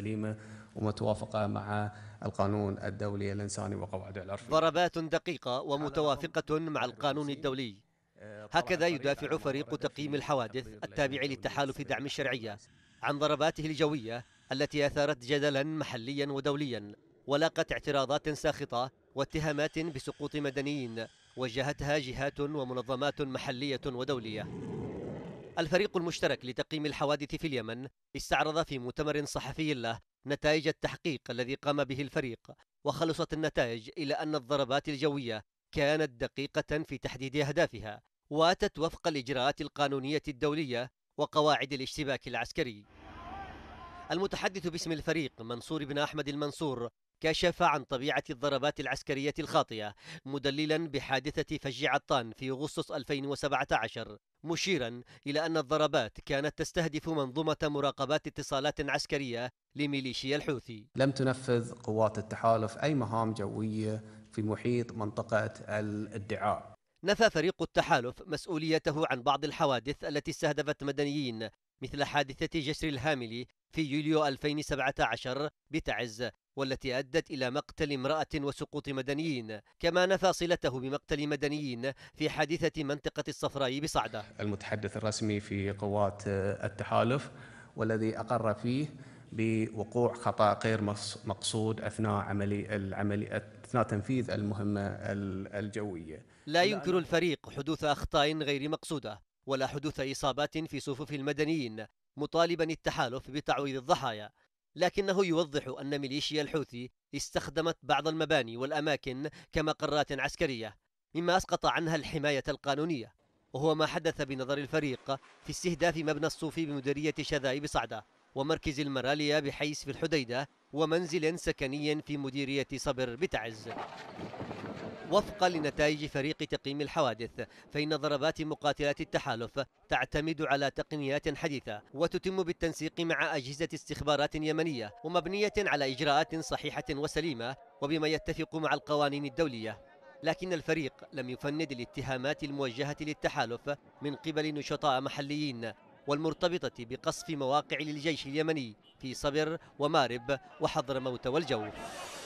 سليمة ومتوافقة مع القانون الدولي الإنساني وقواعد العرف ضربات دقيقة ومتوافقة مع القانون آه، الدولي هكذا يدافع فريق تقييم الحوادث التابع للتحالف دعم الشرعية عن ضرباته الجوية التي أثارت جدلا محليا ودوليا ولاقت اعتراضات ساخطة واتهامات بسقوط مدنيين وجهتها جهات ومنظمات محلية ودولية الفريق المشترك لتقييم الحوادث في اليمن استعرض في مؤتمر صحفي له نتائج التحقيق الذي قام به الفريق وخلصت النتائج إلى أن الضربات الجوية كانت دقيقة في تحديد أهدافها واتت وفق الإجراءات القانونية الدولية وقواعد الاشتباك العسكري المتحدث باسم الفريق منصور بن أحمد المنصور كشف عن طبيعة الضربات العسكرية الخاطئة مدللا بحادثة فج عطان في أغسطس 2017 مشيرا إلى أن الضربات كانت تستهدف منظومة مراقبات اتصالات عسكرية لميليشيا الحوثي لم تنفذ قوات التحالف أي مهام جوية في محيط منطقة الادعاء نفى فريق التحالف مسؤوليته عن بعض الحوادث التي استهدفت مدنيين مثل حادثة جسر الهاملي في يوليو 2017 بتعز والتي أدت إلى مقتل امرأة وسقوط مدنيين كما نفى صلته بمقتل مدنيين في حادثة منطقة الصفراء بصعدة المتحدث الرسمي في قوات آه، التحالف والذي أقر فيه بوقوع خطأ غير مقصود أثناء عملي العملي أثناء تنفيذ المهمة الجوية لا ينكر الفريق حدوث أخطاء غير مقصودة ولا حدوث إصابات في صفوف المدنيين مطالبا التحالف بتعويض الضحايا لكنه يوضح أن ميليشيا الحوثي استخدمت بعض المباني والأماكن كمقرات عسكرية مما أسقط عنها الحماية القانونية وهو ما حدث بنظر الفريق في استهداف مبنى الصوفي بمديرية شذاي بصعدة ومركز المرالية بحيس في الحديدة ومنزل سكني في مديرية صبر بتعز وفقا لنتائج فريق تقييم الحوادث فإن ضربات مقاتلات التحالف تعتمد على تقنيات حديثة وتتم بالتنسيق مع أجهزة استخبارات يمنية ومبنية على إجراءات صحيحة وسليمة وبما يتفق مع القوانين الدولية لكن الفريق لم يفند الاتهامات الموجهة للتحالف من قبل نشطاء محليين والمرتبطة بقصف مواقع للجيش اليمني في صبر ومارب وحضرموت والجوف